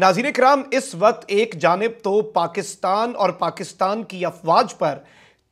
नाजिर कराम इस वक्त एक जानब तो पाकिस्तान और पाकिस्तान की अफवाज पर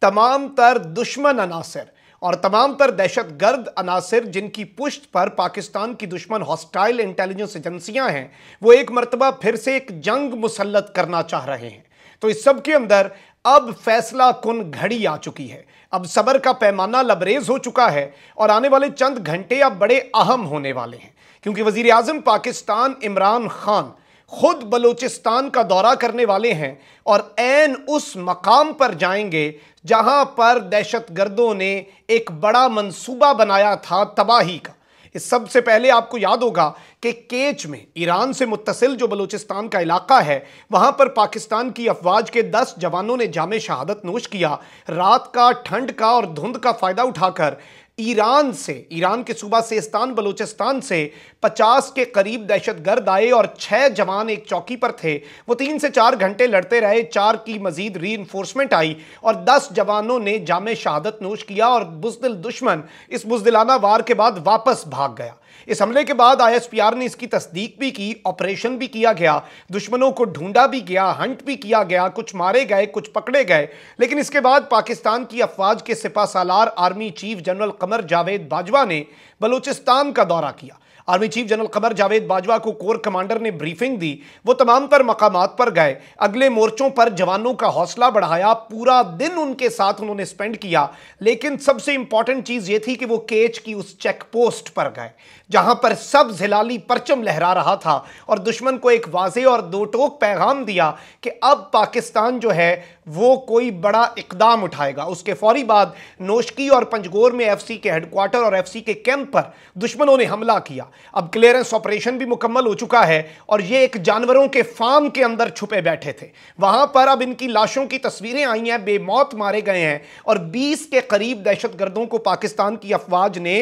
तमाम तर दुश्मन अनासर और तमाम तर दहशत गर्द अनासर जिनकी पुश्त पर पाकिस्तान की दुश्मन हॉस्टाइल इंटेलिजेंस एजेंसियां हैं वो एक मरतबा फिर से एक जंग मुसलत करना चाह रहे हैं तो इस सब के अंदर अब फैसला कुन घड़ी आ चुकी है अब सबर का पैमाना लबरेज हो चुका है और आने वाले चंद घंटे अब बड़े अहम होने वाले हैं क्योंकि वजीर अजम पाकिस्तान इमरान खान खुद बलूचिस्तान का दौरा करने वाले हैं और एन उस मकाम पर जाएंगे जहां पर दहशत गर्दों ने एक बड़ा मंसूबा बनाया था तबाही का इस सबसे पहले आपको याद होगा कि केच में ईरान से मुतसिल जो बलूचिस्तान का इलाका है वहां पर पाकिस्तान की अफवाज के 10 जवानों ने जाम शहादत नोश किया रात का ठंड का और धुंध का फ़ायदा उठाकर ईरान से ईरान के सूबा सेस्तान बलूचिस्तान से 50 के करीब दहशत गर्द आए और छः जवान एक चौकी पर थे वो तीन से चार घंटे लड़ते रहे चार की मजीद री इन्फोर्समेंट आई और 10 जवानों ने जाम शहादत नोश किया और बुजदिल दुश्मन इस बुजदिलाना वार के बाद वापस भाग गया इस हमले के बाद आईएसपीआर ने इसकी तस्दीक भी की ऑपरेशन भी किया गया दुश्मनों को ढूंढा भी गया हंट भी किया गया कुछ मारे गए कुछ पकड़े गए लेकिन इसके बाद पाकिस्तान की अफवाज के सिपा सालार army chief general Qamar Javed Bajwa ने बलूचिस्तान का दौरा किया army chief general Qamar Javed Bajwa को कोर कमांडर ने ब्रीफिंग दी वो तमाम तर मकाम पर गए अगले मोर्चों पर जवानों का हौसला बढ़ाया पूरा दिन उनके साथ उन्होंने स्पेंड किया लेकिन सबसे इंपॉर्टेंट चीज़ ये थी कि वो केच की उस चेक पोस्ट पर गए जहां पर सब जिलाली परचम लहरा रहा था और दुश्मन को एक वाजे और दो टोक पैगाम दिया कि अब पाकिस्तान जो है वो कोई बड़ा इकदाम उठाएगा उसके फौरी बाद नोशकी और पंजगोर में एफसी के हेडक्वार्टर और एफसी के कैंप पर दुश्मनों ने हमला किया अब क्लियरेंस ऑपरेशन भी मुकम्मल हो चुका है और ये एक जानवरों के फार्म के अंदर छुपे बैठे थे वहां पर अब इनकी लाशों की तस्वीरें आई हैं बेमौत मारे गए हैं और बीस के करीब दहशत गर्दों को पाकिस्तान की अफवाज ने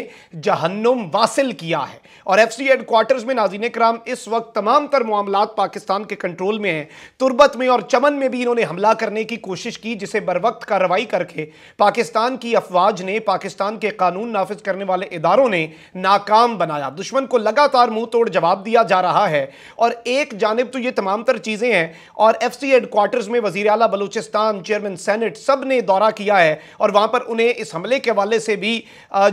जहन्नुम वासिल किया है और एफ सी हेडक्वार्टर्स में नाजीन कराम इस वक्त तमाम तर मामला पाकिस्तान के कंट्रोल में हैं तुरबत में और चमन में भी इन्होंने हमला करने की की कोशिश की जिसे बर वक्त कार्रवाई करके पाकिस्तान की अफवाज ने पाकिस्तान के कानून नाफिज करने वाले इदारों ने नाकाम बनाया दुश्मन को लगातार मुंह तोड़ जवाब दिया जा रहा है और एक जानब तो ये तमाम तर चीज़ें हैं और एफ सी हेडकोार्टर्स में वजी अला बलूचिस्तान चेयरमैन सेनेट सब ने दौरा किया है और वहां पर उन्हें इस हमले के हवाले से भी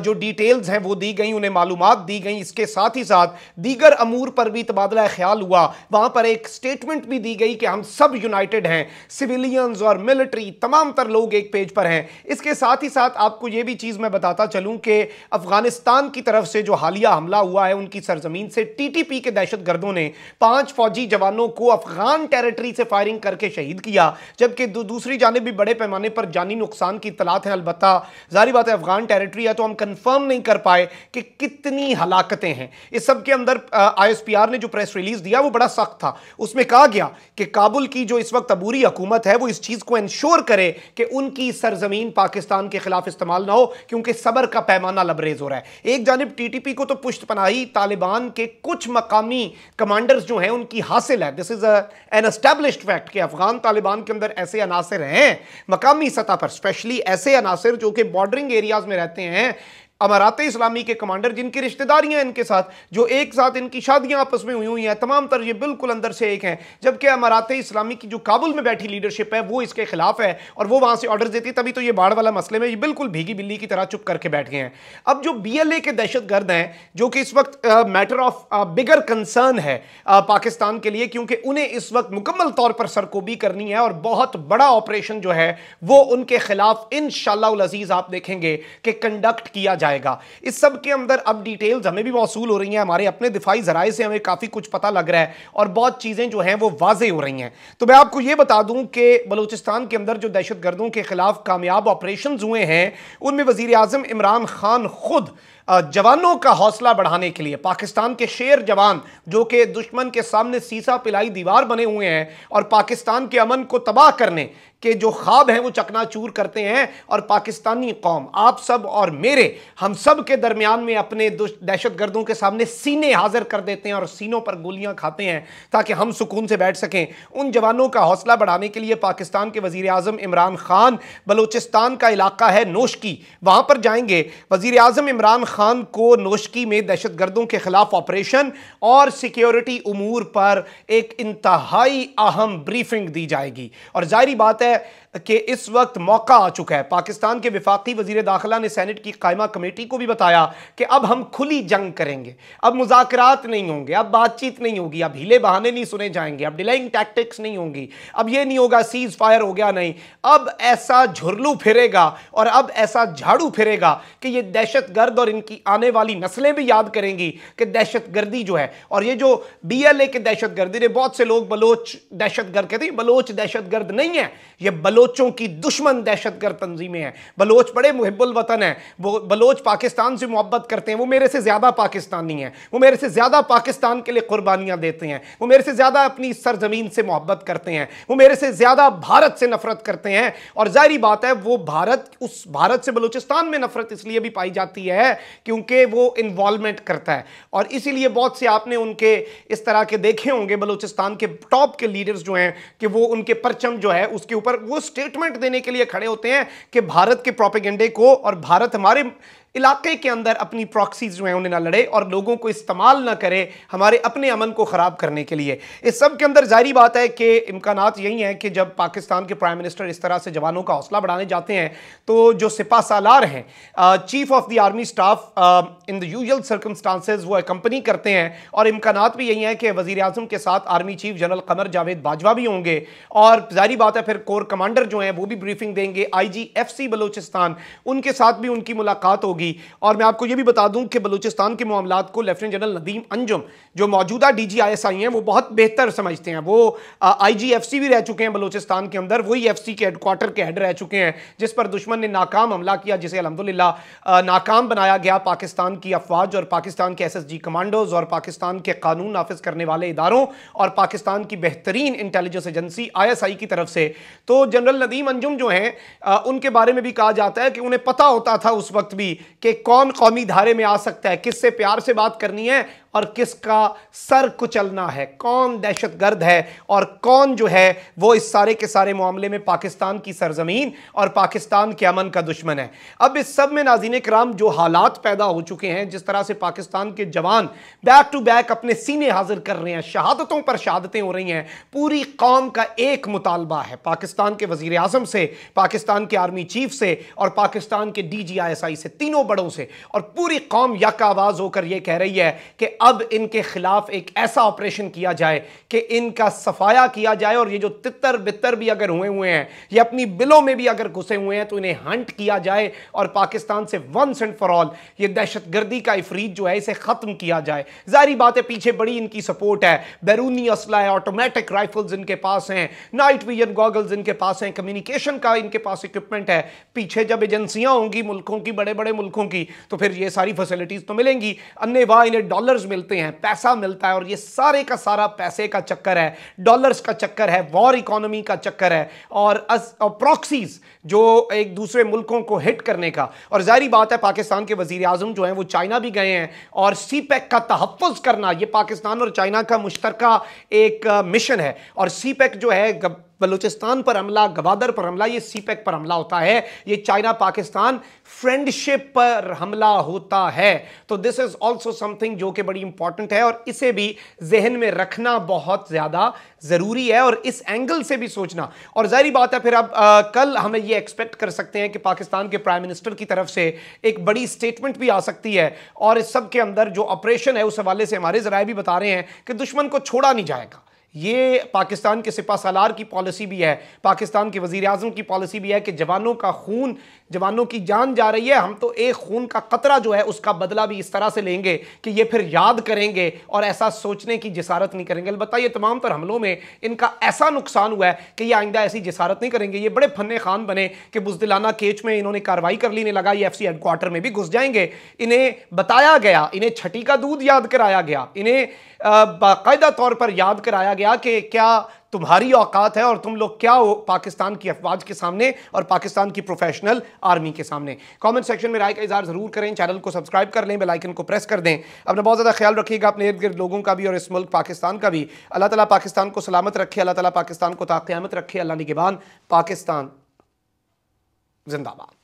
जो डिटेल्स हैं वो दी गई उन्हें मालूम दी गई इसके साथ ही साथ दीगर अमूर पर भी तबादला ख्याल हुआ वहां पर एक स्टेटमेंट भी दी गई कि हम सब यूनाइटेड हैं सिविलियंस और और मिलिट्री तमाम तर लोग एक पेज पर हैं इसके साथ ही साथ आपको ये भी चीज़ मैं बताता चलूँ कि अफगानिस्तान की तरफ से जो हालिया हमला हुआ है उनकी सरजमीन से टीटीपी के दहशतगर्दों ने पांच फौजी जवानों को अफगान टेरिटरी से फायरिंग करके शहीद किया जबकि दूसरी जानब भी बड़े पैमाने पर जानी नुकसान की तलात है अलबत् जारी बात है अफगान टेरेटरी है तो हम कन्फर्म नहीं कर पाए कि कितनी हलाकतें हैं इस सब के अंदर आईएसपीआर ने जो प्रेस रिलीज दिया वो बड़ा सख्त था उसमें कहा गया कि काबुल की जो इस वक्त अबूरी हुकूमत है वो इस चीज चीज को इंश्योर करे कि उनकी सरजमीन पाकिस्तान के खिलाफ इस्तेमाल ना हो क्योंकि सबर का पैमाना लबरेज हो रहा है एक जानब टी टी पी को तो पुश्त पनाही तालिबान के कुछ मकामी कमांडर्स जो हैं उनकी हासिल है this is an establish fact कि अफगान तालिबान के अंदर ऐसे अनासर हैं मकामी सतह पर स्पेशली ऐसे अनासर जो कि बॉर्डरिंग एरियाज में रहते हैं अमारात इस्लामी के कमांडर जिनकी रिश्तेदारियाँ इनके साथ जो एक साथ इनकी शादियाँ आपस में हुई हुई हैं तमाम तर ये बिल्कुल अंदर से एक हैं जबकि अमारात इस्लामी की जो काबुल में बैठी लीडरशिप है वो इसके खिलाफ है और वो वहाँ से ऑर्डर देती तभी तो ये बाढ़ वाला मसले में ये बिल्कुल भीगी बिल्ली की तरह चुप करके बैठ गए हैं अब जो बी एल ए के दहशत गर्द हैं जो कि इस वक्त मैटर ऑफ बिगर कंसर्न है पाकिस्तान के लिए क्योंकि उन्हें इस वक्त मुकम्मल तौर पर सरकोबी करनी है और बहुत बड़ा ऑपरेशन जो है वो उनके खिलाफ इन शजीज़ आप देखेंगे कि कंडक्ट किया जाए जाएगा इस सब के अंदर अब डिटेल्स हमें भी मौसू हो रही हैं हमारे अपने दिफाई जराए से हमें काफ़ी कुछ पता लग रहा है और बहुत चीज़ें जो हैं वो वाजे हो रही हैं तो मैं आपको ये बता दूँ कि बलूचिस्तान के अंदर जो दहशत गर्दों के ख़िलाफ़ कामयाब ऑपरेशन हुए हैं उनमें वजीर अजम इमरान खान खुद जवानों का हौसला बढ़ाने के लिए पाकिस्तान के शेर जवान जो कि दुश्मन के सामने सीसा पिलाई दीवार बने हुए हैं और पाकिस्तान के अमन को तबाह करने के जो ख्वाब हैं वो चकनाचूर करते हैं और पाकिस्तानी कौम आप सब और मेरे हम सब के दरमियान में अपने दहशत गर्दों के सामने सीने हाजिर कर देते हैं और सीनों पर गोलियां खाते हैं ताकि हम सुकून से बैठ सकें उन जवानों का हौसला बढ़ाने के लिए पाकिस्तान के वजीर अजम इमरान खान बलोचिस्तान का इलाका है नोशकी वहाँ पर जाएंगे वजीर अजम इमरान खान को नोशकी में दहशत गर्दों के खिलाफ ऑपरेशन और सिक्योरिटी अमूर पर एक इंतहाई अहम ब्रीफिंग दी जाएगी और जाहरी बात है कि इस वक्त मौका आ चुका है पाकिस्तान के विफाकी वजीर दाखिला ने सैनेट की कायमा कमेटी को भी बताया कि अब हम खुली जंग करेंगे अब मुजाकरात नहीं होंगे अब बातचीत नहीं होगी अब हीले बहाने नहीं सुने जाएंगे अब डिलइंग टैक्टिक्स नहीं होंगी अब ये नहीं होगा सीज फायर हो गया नहीं अब ऐसा झुरलू फिरेगा और अब ऐसा झाड़ू फिरेगा कि ये दहशत गर्द और इनकी आने वाली नस्लें भी याद करेंगी कि दहशत गर्दी जो है और ये जो बी एल ए के दहशत गर्दी ने बहुत से लोग बलोच दहशत गर्द कहते हैं बलोच दहशत गर्द नहीं है ये बलोचों की दुश्मन दहशतगर्द तंजीमें हैं बलोच बड़े मुहबुल वतन हैं वो बलोच पाकिस्तान से मोहब्बत करते हैं वो मेरे से ज़्यादा पाकिस्तानी हैं वो मेरे से ज़्यादा पाकिस्तान के लिए कुर्बानियाँ देते हैं वो मेरे से ज़्यादा अपनी सरजमीन से मोहब्बत करते हैं वो मेरे से ज़्यादा भारत से नफरत करते हैं और ज़ाहरी बात है वो भारत उस भारत से बलूचिस्तान में नफरत इसलिए भी पाई जाती है क्योंकि वो इन्वॉलमेंट करता है और इसीलिए बहुत से आपने उनके इस तरह के देखे होंगे बलूचिस्तान के टॉप के लीडर्स जो हैं कि वो उनके परचम जो है उसके ऊपर पर वो स्टेटमेंट देने के लिए खड़े होते हैं कि भारत के प्रोपेगेंडे को और भारत हमारे इलाके के अंदर अपनी प्रॉक्सीज जो हैं उन्हें ना लड़े और लोगों को इस्तेमाल ना करे हमारे अपने अमन को ख़राब करने के लिए इस सब के अंदर जारी बात है कि इम्कान यही हैं कि जब पाकिस्तान के प्राइम मिनिस्टर इस तरह से जवानों का हौसला बढ़ाने जाते हैं तो जो सिपा सालार हैं chief of the army staff in the usual circumstances वो कंपनी करते हैं और इम्कान भी यही हैं कि वजी अजम के साथ army chief general Qamar Javed Bajwa भी होंगे और जारी बात है फिर कोर कमांडर जो हैं वो भी ब्रीफिंग देंगे आई जी एफ सी बलोचिस्तान उनके साथ भी उनकी मुलाकात होगी होगी और मैं आपको यह भी बता दूं कि बलूचिस्तान के मामला को लेफ्टिनेंट जनरल नदीम अंजुम जो मौजूदा डी जी आई हैं वो बहुत बेहतर समझते हैं वो आई भी रह चुके हैं बलूचिस्तान के अंदर वही एफ सी के हेडक्वार्टर के हेड रह चुके हैं जिस पर दुश्मन ने नाकाम हमला किया जिसे अलहमदिल्ला नाकाम बनाया गया पाकिस्तान की अफवाज और पाकिस्तान के एस एस जी कमांडोज और पाकिस्तान के कानून नाफिज करने वाले इदारों और पाकिस्तान की बेहतरीन intelligence agency I S I की तरफ से तो जनरल नदीम अंजुम जो हैं उनके बारे में भी कहा जाता है कि उन्हें पता होता था उस वक्त भी कि कौन कौमी धारे में आ सकता है किससे प्यार से बात करनी है और किसका सर कुचलना है कौन दहशत गर्द है और कौन जो है वो इस सारे के सारे मामले में पाकिस्तान की सरजमीन और पाकिस्तान के अमन का दुश्मन है अब इस सब में नाजीन कराम जो हालात पैदा हो चुके हैं जिस तरह से पाकिस्तान के जवान बैक टू बैक अपने सीने हाजिर कर रहे हैं शहादतों पर शहादतें हो रही हैं पूरी कौम का एक मुतालबा है पाकिस्तान के वजीर अजम से पाकिस्तान के आर्मी चीफ से और पाकिस्तान के डी जी आई एस आई से तीनों बड़ों से और पूरी कौम यक आवाज़ होकर यह कह रही है कि अब इनके खिलाफ एक ऐसा ऑपरेशन किया जाए कि इनका सफाया किया जाए और ये जो तितर बितर भी अगर हुए हुए हैं ये अपनी बिलों में भी अगर घुसे हुए हैं तो इन्हें हंट किया जाए और पाकिस्तान से वंस एंड फॉर ऑल ये दहशतगर्दी का इफरीत जो है इसे ख़त्म किया जाए जारी बात है पीछे बड़ी इनकी सपोर्ट है बैरूनी असला है ऑटोमेटिक राइफल्स इनके पास हैं नाइट विजन गॉगल्स इनके पास हैं कम्युनिकेशन का इनके पास इक्विपमेंट है पीछे जब एजेंसियां होंगी मुल्कों की बड़े बड़े मुल्कों की तो फिर ये सारी फैसिलिटीज़ तो मिलेंगी अन्य वाह इन्हें डॉलर्स मिलते हैं पैसा मिलता है और ये सारे का सारा पैसे का चक्कर है डॉलर्स का चक्कर है वॉर इकोनॉमी का चक्कर है और प्रॉक्सीज जो एक दूसरे मुल्कों को हिट करने का और जारी बात है पाकिस्तान के वजीर आजम जो हैं वो चाइना भी गए हैं और सी पैक e का तहफ़ करना ये पाकिस्तान और चाइना का मुश्तरक एक मिशन है और सी पैक e जो है बलूचिस्तान पर हमला गवादर पर हमला ये सीपैक e पर हमला होता है ये चाइना पाकिस्तान फ्रेंडशिप पर हमला होता है तो दिस इज ऑल्सो समथिंग जो कि बड़ी इंपॉर्टेंट है और इसे भी जहन में रखना बहुत ज़्यादा ज़रूरी है और इस एंगल से भी सोचना और जहरी बात है फिर अब आ, कल हमें ये एक्सपेक्ट कर सकते हैं कि पाकिस्तान के प्राइम मिनिस्टर की तरफ से एक बड़ी स्टेटमेंट भी आ सकती है और इस सब के अंदर जो ऑपरेशन है उस हवाले से हमारे जराए भी बता रहे हैं कि दुश्मन को छोड़ा नहीं जाएगा ये पाकिस्तान के सिपा सालार की पॉलिसी भी है पाकिस्तान के वज़ी अजम की पॉलिसी भी है कि जवानों का खून जवानों की जान जा रही है हम तो एक खून का कतरा जो है उसका बदला भी इस तरह से लेंगे कि ये फिर याद करेंगे और ऐसा सोचने की जसारत नहीं करेंगे अलबत्त ये तमाम तर हमलों में इनका ऐसा नुकसान हुआ है कि ये आइंदा ऐसी जसारत नहीं करेंगे ये बड़े फन खान बने कि बुजदिलाना केच में इन्होंने कार्रवाई कर लेने लगा ये एफ सी हेडकोार्टर में भी घुस जाएंगे इन्हें बताया गया इन्हें छठी का दूध याद कराया गया इन्हें बाकायदा तौर पर याद कराया गया कि क्या तुम्हारी औकात है और तुम लोग क्या हो पाकिस्तान की अफवाज के सामने और पाकिस्तान की प्रोफेशनल आर्मी के सामने कमेंट सेक्शन में राय का इजहार ज़रूर करें चैनल को सब्सक्राइब कर लें बेलाइकन को प्रेस कर दें अपना बहुत ज़्यादा ख्याल रखिएगा अपने इर्द गिर्द लोगों का भी और इस मुल्क पाकिस्तान का भी अल्लाह तला पाकिस्तान को सलामत रखे अल्लाह तला पाकिस्तान को ताक़्यामत रखे अल्लाह निगेबान पाकिस्तान जिंदाबाद